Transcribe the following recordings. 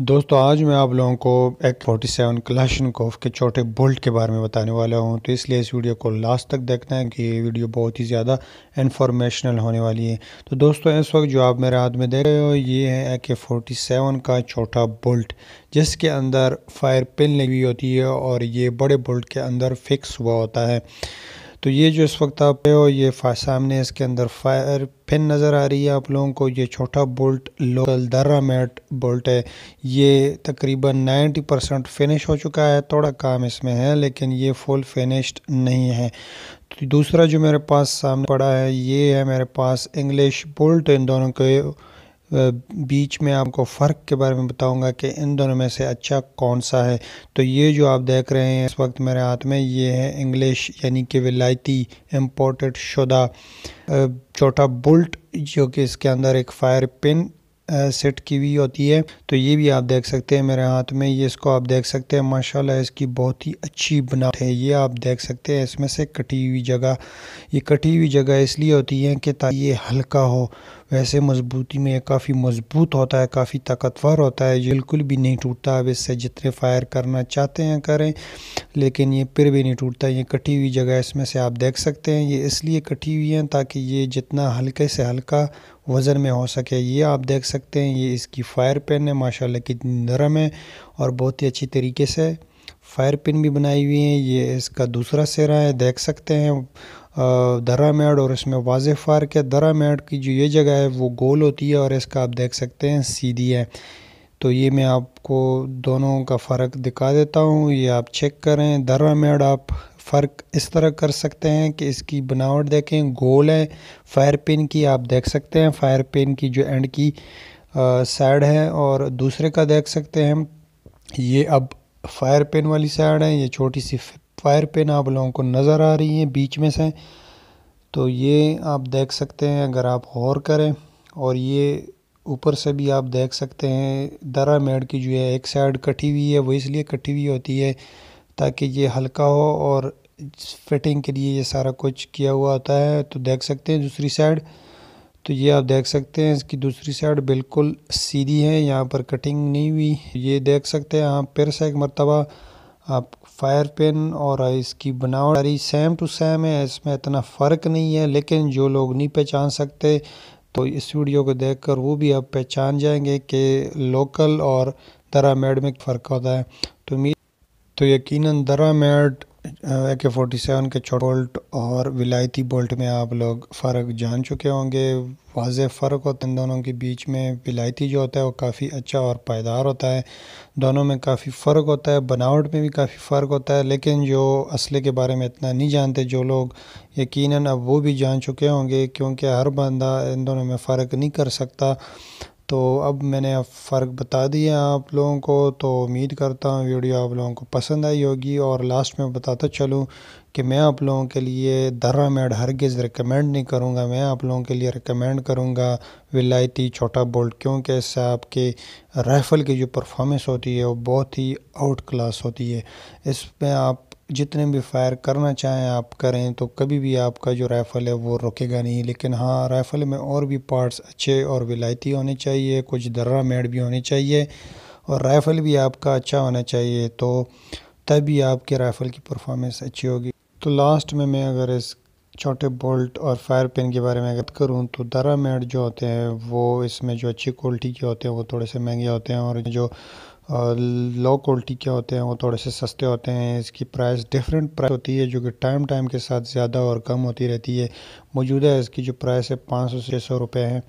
दोस्तों आज मैं आप लोगों को एक फोर्टी सेवन कोफ के छोटे बोल्ट के बारे में बताने वाला हूं तो इसलिए इस वीडियो को लास्ट तक देखना है कि ये वीडियो बहुत ही ज़्यादा इन्फॉर्मेशनल होने वाली है तो दोस्तों इस वक्त जो आप मेरे हाथ में देख रहे हो ये है ए फोर्टी सेवन का छोटा बोल्ट जिसके अंदर फायर पिन लगी होती है और ये बड़े बोल्ट के अंदर फिक्स हुआ होता है तो ये जो इस वक्त आप हो ये सामने इसके अंदर फायर पिन नज़र आ रही है आप लोगों को ये छोटा बोल्ट लोकल दर्रा मेट बोल्ट है ये तकरीबन 90 परसेंट फिनिश हो चुका है थोड़ा काम इसमें है लेकिन ये फुल फिनिश्ड नहीं है तो दूसरा जो मेरे पास सामने पड़ा है ये है मेरे पास इंग्लिश बोल्ट इन दोनों के बीच में आपको फ़र्क के बारे में बताऊंगा कि इन दोनों में से अच्छा कौन सा है तो ये जो आप देख रहे हैं इस वक्त मेरे हाथ में ये है इंग्लिश यानी कि विलायती इम्पोर्टेड शुदा छोटा बुल्ट जो कि इसके अंदर एक फायर पिन सेट की हुई होती है तो ये भी आप देख सकते हैं मेरे हाथ में ये इसको आप देख सकते हैं माशाल्लाह इसकी बहुत ही अच्छी बनावट है ये आप देख सकते हैं इसमें से कटी हुई जगह ये कटी हुई जगह इसलिए होती है कि ताकि ये हल्का हो वैसे मजबूती में काफ़ी मजबूत होता है काफ़ी ताकतवर होता है बिल्कुल भी नहीं टूटता अब इससे जितने फायर करना चाहते हैं करें लेकिन ये फिर भी नहीं टूटता ये कटी हुई जगह इसमें से आप देख सकते हैं ये इसलिए कटी हुई हैं ताकि ये जितना हल्के से हल्का वज़न में हो सके ये आप देख सकते हैं ये इसकी फायर पेन है माशाल्लाह कितनी नरम है और बहुत ही अच्छी तरीके से फायर पिन भी बनाई हुई है ये इसका दूसरा सिरा है देख सकते हैं दरामेड और इसमें वाज फ़र्क है दरामेड की जो ये जगह है वो गोल होती है और इसका आप देख सकते हैं सीधी है तो ये मैं आपको दोनों का फ़र्क दिखा देता हूँ ये आप चेक करें दरामेड आप फ़र्क इस तरह कर सकते हैं कि इसकी बनावट देखें गोल है फायर पिन की आप देख सकते हैं फायर पिन की जो एंड की साइड है और दूसरे का देख सकते हैं ये अब फायर पिन वाली साइड है ये छोटी सी फायर पिन आप लोगों को नज़र आ रही है बीच में से तो ये आप देख सकते हैं अगर आप गौर करें और ये ऊपर से भी आप देख सकते हैं दरा मेड की जो है एक साइड कटी हुई है वो इसलिए कटी हुई होती है ताकि ये हल्का हो और फिटिंग के लिए ये सारा कुछ किया हुआ होता है तो देख सकते हैं दूसरी साइड तो ये आप देख सकते हैं इसकी दूसरी साइड बिल्कुल सीधी है यहाँ पर कटिंग नहीं हुई ये देख सकते हैं आप फिर से एक मरतबा आप फायर पेन और इसकी बनावट सारी सेम टू सेम है इसमें इतना फ़र्क नहीं है लेकिन जो लोग नहीं पहचान सकते तो इस वीडियो को देखकर वो भी आप पहचान जाएंगे कि लोकल और दरा मेड में फ़र्क होता है तो मी तो यकीनन मेड ए के फोर्टी सेवन के छोटे बोल्ट और विलायती बोल्ट में आप लोग फ़र्क जान चुके होंगे वाज फ़र्क होता है दोनों के बीच में विलायती जो होता है वो काफ़ी अच्छा और पायदार होता है दोनों में काफ़ी फ़र्क होता है बनावट में भी काफ़ी फ़र्क होता है लेकिन जो असले के बारे में इतना नहीं जानते जो लोग यकीन अब वो भी जान चुके होंगे क्योंकि हर बंदा इन दोनों में फ़र्क नहीं कर सकता तो अब मैंने फ़र्क बता दिया आप लोगों को तो उम्मीद करता हूँ वीडियो आप लोगों को पसंद आई होगी और लास्ट में बताता चलूँ कि मैं आप लोगों के लिए दर्रा मेड हरगिज़ रिकमेंड नहीं करूँगा मैं आप लोगों के लिए रिकमेंड करूँगा विलायती छोटा बोल्ट क्योंकि इससे आपके राइफ़ल की जो परफॉर्मेंस होती है वो बहुत ही आउट क्लास होती है इसमें आप जितने भी फायर करना चाहें आप करें तो कभी भी आपका जो राइफ़ल है वो रुकेगा नहीं लेकिन हाँ राइफ़ल में और भी पार्ट्स अच्छे और विलायती होने चाहिए कुछ दर्रा मेड भी होने चाहिए और राइफ़ल भी आपका अच्छा होना चाहिए तो तभी आपके राइफ़ल की परफॉर्मेंस अच्छी होगी तो लास्ट में मैं अगर इस छोटे बोल्ट और फायर पेन के बारे में बात करूँ तो दर्रा मेड जो होते हैं वो इसमें जो अच्छी क्वालिटी के होते हैं वो थोड़े से महंगे होते हैं और जो लो क्वालिटी के होते हैं वो थोड़े से सस्ते होते हैं इसकी प्राइस डिफरेंट प्राइस होती है जो कि टाइम टाइम के साथ ज़्यादा और कम होती रहती है मौजूदा इसकी जो प्राइस है पाँच सौ छः सौ रुपये है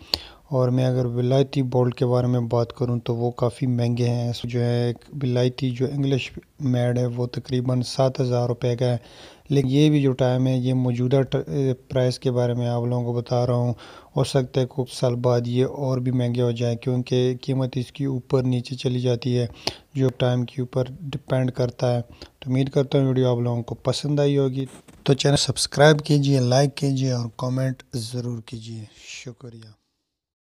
और मैं अगर विलायती बोल्ट के बारे में बात करूं तो वो काफ़ी महंगे हैं जो है विलायती जो इंग्लिश मेड है वो तकरीबन सात हज़ार रुपये का है लेकिन ये भी जो टाइम है ये मौजूदा प्राइस के बारे में आप लोगों को बता रहा हूँ हो सकता है कुछ साल बाद ये और भी महंगे हो जाए क्योंकि कीमत इसकी ऊपर नीचे चली जाती है जो टाइम के ऊपर डिपेंड करता है तो उम्मीद करता हूँ वीडियो आप लोगों को पसंद आई होगी तो चैनल सब्सक्राइब कीजिए लाइक कीजिए और कमेंट ज़रूर कीजिए शुक्रिया